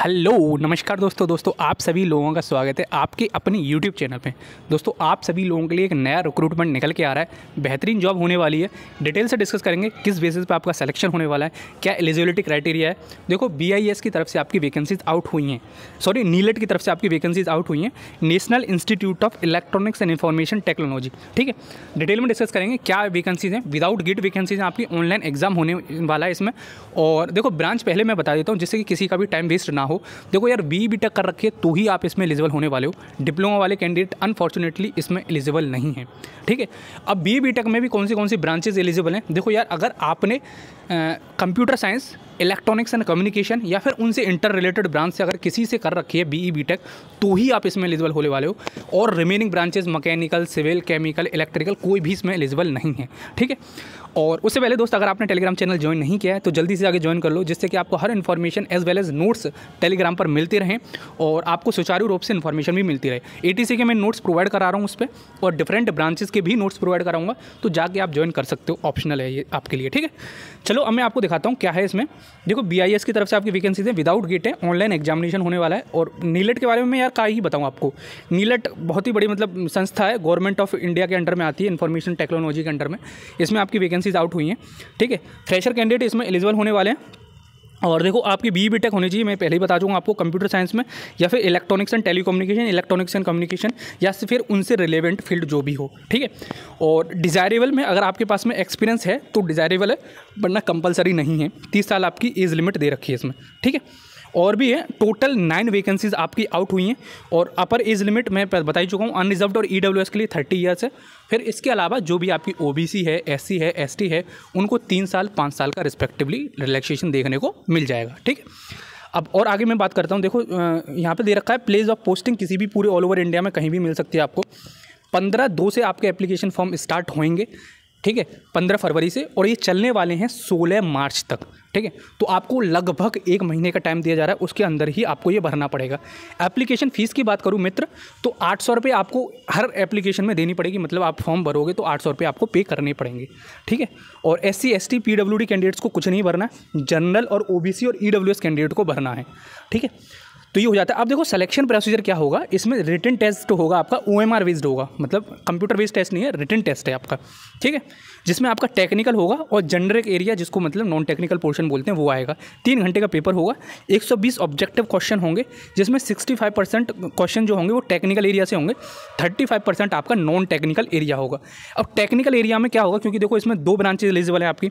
hello नमस्कार दोस्तों दोस्तों आप सभी लोगों का स्वागत है आपके अपने यूट्यूब चैनल पे दोस्तों आप सभी लोगों के लिए एक नया रिक्रूटमेंट निकल के आ रहा है बेहतरीन जॉब होने वाली है डिटेल से डिस्कस करेंगे किस बेसिस पे आपका सिलेक्शन होने वाला है क्या एलिजिबिलिटी क्राइटेरिया है देखो बी की तरफ से आपकी वैकेंसीज आउट हुई हैं सॉरी नीलेट की तरफ से आपकी वैकेंसीज आउट हुई हैं national institute of electronics and information technology ठीक है डिटेल में डिस्कस करेंगे क्या वैकेंसीज हैं विदाउट गिट वैकेंसीज हैं आपकी ऑनलाइन एग्जाम होने वाला है इसमें और देखो ब्रांच पहले मैं बता देता हूँ जिससे कि किसी का भी टाइम वेस्ट ना हो देखो यार बी बी कर रखिए तो ही आप इसमें एलिजिबल होने वाले हो डिप्लोमा वाले कैंडिडेट अनफॉर्चुनेटली इसमें एलिजिबल नहीं है ठीक है अब बी बी में भी कौन सी कौन सी ब्रांचेज एलिजिबल हैं देखो यार अगर आपने computer science electronics and communication या फिर उनसे इंटर रिलेटेड ब्रांच से अगर किसी से कर रखी है बीई बीटेक तो ही आप इसमें एलिजिबल होने वाले हो और remaining branches mechanical civil chemical electrical कोई भी इसमें एलिजिबल नहीं है ठीक है और उससे पहले दोस्त अगर आपने टेलीग्राम चैनल ज्वाइन नहीं किया है तो जल्दी से आगे ज्वाइन कर लो जिससे कि आपको हर information as well as notes Telegram पर मिलते रहें और आपको सुचारू रूप से इन्फॉर्मेशन भी मिलती रहे ए के मैं नोट्स प्रोवाइड करा रहा हूँ उस पर और डिफरेंट ब्रांचेस के भी नोट्स प्रोवाइड कराऊंगा तो जाके आप ज्वाइन कर सकते हो ऑप्शनल है ये आपके लिए ठीक है चलो अब मैं आपको दिखाता हूँ क्या है इसमें देखो बी की तरफ से आपकी वैकेंसीज है विदाउट गेट है ऑनलाइन एग्जामिनेशन होने वाला है और नीलट के बारे में मैं यार का ही बताऊँ आपको नीलट बहुत ही बड़ी मतलब संस्था है गवर्नमेंट ऑफ इंडिया के अंडर में आती है इन्फॉर्मेशन टेक्नोलॉजी के अंडर में इसमें आपकी वैकेंसी वैकेंसीज आउट हुई हैं ठीक है फ्रेशर कैंडिडेट इसमें एलिजिबल होने वाले हैं और देखो आपकी बी बी टेक होनी चाहिए मैं पहले ही बता चुका आपको कंप्यूटर साइंस में या फिर electronics and telecommunication electronics and communication या फिर उनसे रिलेवेंट फील्ड जो भी हो ठीक है और डिज़ायरेबल में अगर आपके पास में एक्सपीरियंस है तो डिज़ायरेबल है वरना कंपलसरी नहीं है तीस साल आपकी एज लिमिट दे रखी है इसमें ठीक है और भी है टोटल नाइन वैकेंसीज आपकी आउट हुई हैं और अपर एज लिमिट मैं बता ही चुका हूँ अनरिजर्व और ई के लिए थर्टी ईयर्स है फिर इसके अलावा जो भी आपकी ओ है एस है एस है उनको तीन साल पाँच साल का रिस्पेक्टिवली रिलैक्सेशन देखने को मिल जाएगा ठीक है अब और आगे मैं बात करता हूँ देखो यहाँ पे दे रखा है प्लेस ऑफ पोस्टिंग किसी भी पूरे ऑल ओवर इंडिया में कहीं भी मिल सकती है आपको पंद्रह दो से आपके एप्लीकेशन फॉर्म स्टार्ट होंगे ठीक है पंद्रह फरवरी से और ये चलने वाले हैं सोलह मार्च तक ठीक है तो आपको लगभग एक महीने का टाइम दिया जा रहा है उसके अंदर ही आपको ये भरना पड़ेगा एप्लीकेशन फ़ीस की बात करूँ मित्र तो आठ सौ रुपये आपको हर एप्लीकेशन में देनी पड़ेगी मतलब आप फॉर्म भरोगे तो आठ सौ रुपये आपको पे करने पड़ेंगे ठीक है और S C S T P W D candidates को कुछ नहीं भरना जनरल और ओ बी सी और ई डब्ल्यू एस कैंडिडेट को भरना है ठीक है तो ये हो जाता है अब देखो सिलेक्शन प्रोसीजर क्या होगा इसमें रिटर्न टेस्ट होगा आपका ओ एम आर बेस्ड होगा मतलब कंप्यूटर बेस्ड टेस्ट नहीं है रिटर्न टेस्ट है आपका ठीक है जिसमें आपका टेक्निकल होगा और जनरिक एरिया जिसको मतलब नॉन टेक्निकल पोर्शन बोलते हैं वो आएगा तीन घंटे का पेपर होगा 120 ऑब्जेक्टिव क्वेश्चन होंगे जिसमें 65 परसेंट क्वेश्चन जो होंगे वो टेक्निकल एरिया से होंगे 35 परसेंट आपका नॉन टेक्निकल एरिया होगा अब टेक्निकल एरिया में क्या होगा क्योंकि देखो इसमें दो ब्रांचेज एलिजिबल है आपकी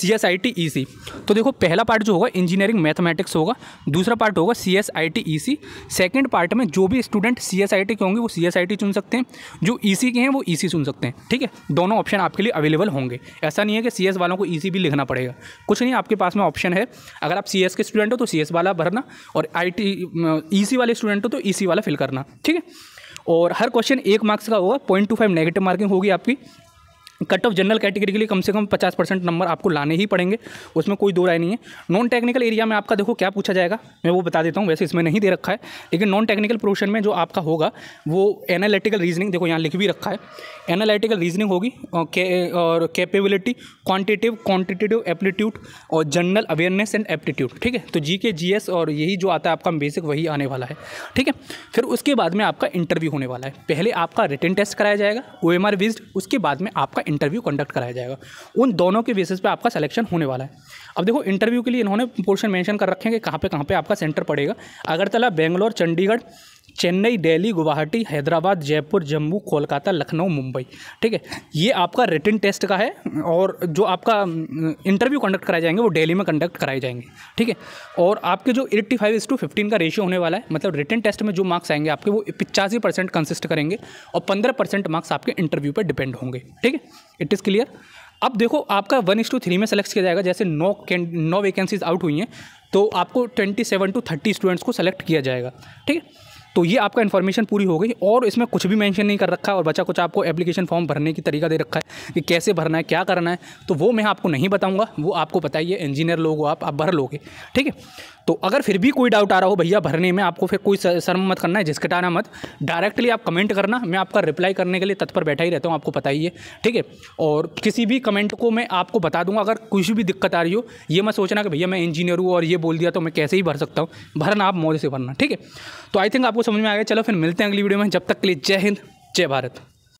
सी एस आई टी ई सी तो देखो पहला पार्ट जो होगा इंजीनियरिंग मैथमेटिक्स होगा दूसरा पार्ट होगा C S I T E C second part में जो भी student C S I T के होंगे वो सी एस आई टी चुन सकते हैं जो ई सी के हैं वो ई e सी चुन सकते हैं ठीक है दोनों ऑप्शन आपके लिए अवेलेबल होंगे ऐसा नहीं है कि सी वालों को ईजी भी लिखना पड़ेगा कुछ नहीं आपके पास में ऑप्शन है अगर आप सी के स्टूडेंट हो तो सी वाला भरना और आई टी वाले स्टूडेंट हो तो ई वाला फिल करना ठीक है और हर क्वेश्चन एक मार्क्स का होगा point two five negative marking होगी आपकी कट ऑफ जनरल कैटेगरी के लिए कम से कम पचास परसेंट नंबर आपको लाने ही पड़ेंगे उसमें कोई दो राय नहीं है नॉन टेक्निकल एरिया में आपका देखो क्या पूछा जाएगा मैं वो बता देता हूँ वैसे इसमें नहीं दे रखा है लेकिन नॉन टेक्निकल प्रोशन में जो आपका होगा वो एनालिटिकल रीजनिंग देखो यहाँ लिख भी रखा है एनालिटिकल रीजनिंग होगी और कैपेबिलिटी क्वान्टिटिव क्वान्टिटेटिव एप्टीट्यूड और जनरल अवेयरनेस एंड एप्टीट्यूड ठीक है तो जी के जी एस और यही जो आता है आपका बेसिक वही आने वाला है ठीक है फिर उसके बाद में आपका इंटरव्यू होने वाला है पहले आपका रिटर्न टेस्ट कराया जाएगा ओ एम आर विज्ड उसके बाद में आपका इंटरव्यू कंडक्ट कराया जाएगा उन दोनों के बेसिस पे आपका सिलेक्शन होने वाला है अब देखो इंटरव्यू के लिए इन्होंने पोर्शन मेंशन कर रखे हैं कि कहाँ पे कहाँ पे आपका सेंटर पड़ेगा अगरतला बेंगलोर चंडीगढ़ चेन्नई दिल्ली गुवाहाटी हैदराबाद जयपुर जम्मू कोलकाता लखनऊ मुंबई ठीक है ये आपका रिटर्न टेस्ट का है और जो आपका इंटरव्यू कंडक्ट कराए जाएंगे वो दिल्ली में कंडक्ट कराए जाएंगे ठीक है और आपके जो एट्टी फाइव टू फिफ्टीन का रेशियो होने वाला है मतलब रिटर्न टेस्ट में जो मार्क्स आएंगे आपके वो पिचासी परसेंट कंसिस्ट करेंगे और पंद्रह परसेंट मार्क्स आपके इंटरव्यू पर डिपेंड होंगे ठीक है इट इज़ क्लियर अब देखो आपका वन इस टू थ्री में सेलेक्ट किया जाएगा जैसे नौ नौ वैकेंसीज आउट हुई हैं तो आपको twenty seven to thirty students को सेलेक्ट किया जाएगा ठीक है तो ये आपका इन्फॉर्मेशन पूरी हो गई और इसमें कुछ भी मेंशन नहीं कर रखा है और बचा कुछ आपको एप्लीकेशन फॉर्म भरने की तरीका दे रखा है कि कैसे भरना है क्या करना है तो वो मैं आपको नहीं बताऊँगा वो आपको बताइए इंजीनियर लोग आप आप भर लोगे ठीक है तो अगर फिर भी कोई डाउट आ रहा हो भैया भरने में आपको फिर कोई शर्म मत करना है झिझकटाना मत डायरेक्टली आप कमेंट करना मैं आपका रिप्लाई करने के लिए तत्पर बैठा ही रहता हूँ आपको पता ही है ठीक है और किसी भी कमेंट को मैं आपको बता दूंगा अगर कुछ भी दिक्कत आ रही हो ये मत सोचना कि भैया मैं इंजीनियर हूँ और ये बोल दिया तो मैं कैसे ही भर सकता हूँ भरना आप मौज से भरना ठीक है तो आई थिंक आपको समझ में आ गया चलो फिर मिलते हैं अगली वीडियो में जब तक के लिए जय हिंद जय भारत